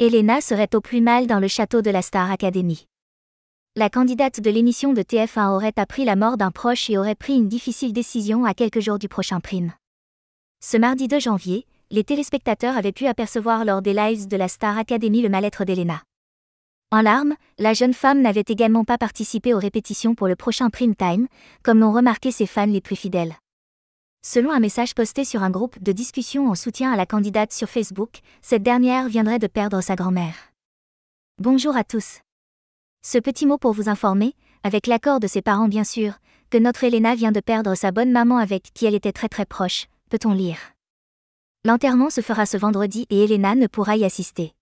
Elena serait au plus mal dans le château de la Star Academy. La candidate de l'émission de TF1 aurait appris la mort d'un proche et aurait pris une difficile décision à quelques jours du prochain prime. Ce mardi 2 janvier, les téléspectateurs avaient pu apercevoir lors des lives de la Star Academy le mal-être d'Elena. En larmes, la jeune femme n'avait également pas participé aux répétitions pour le prochain prime time, comme l'ont remarqué ses fans les plus fidèles. Selon un message posté sur un groupe de discussion en soutien à la candidate sur Facebook, cette dernière viendrait de perdre sa grand-mère. Bonjour à tous. Ce petit mot pour vous informer, avec l'accord de ses parents bien sûr, que notre Elena vient de perdre sa bonne maman avec qui elle était très très proche, peut-on lire. L'enterrement se fera ce vendredi et Elena ne pourra y assister.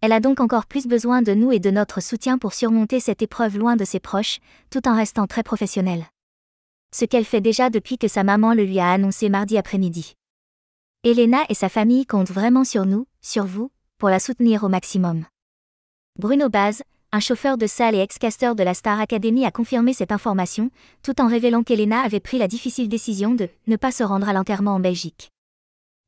Elle a donc encore plus besoin de nous et de notre soutien pour surmonter cette épreuve loin de ses proches, tout en restant très professionnelle ce qu'elle fait déjà depuis que sa maman le lui a annoncé mardi après-midi. Elena et sa famille comptent vraiment sur nous, sur vous, pour la soutenir au maximum. Bruno Baz, un chauffeur de salle et ex caster de la Star Academy a confirmé cette information, tout en révélant qu'Elena avait pris la difficile décision de ne pas se rendre à l'enterrement en Belgique.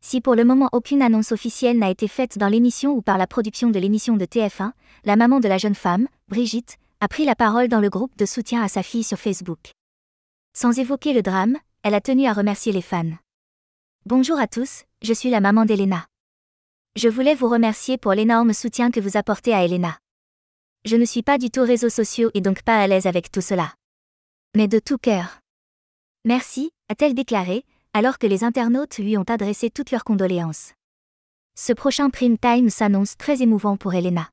Si pour le moment aucune annonce officielle n'a été faite dans l'émission ou par la production de l'émission de TF1, la maman de la jeune femme, Brigitte, a pris la parole dans le groupe de soutien à sa fille sur Facebook. Sans évoquer le drame, elle a tenu à remercier les fans. Bonjour à tous, je suis la maman d'Elena. Je voulais vous remercier pour l'énorme soutien que vous apportez à Elena. Je ne suis pas du tout réseau sociaux et donc pas à l'aise avec tout cela. Mais de tout cœur. Merci, a-t-elle déclaré, alors que les internautes lui ont adressé toutes leurs condoléances. Ce prochain prime time s'annonce très émouvant pour Elena.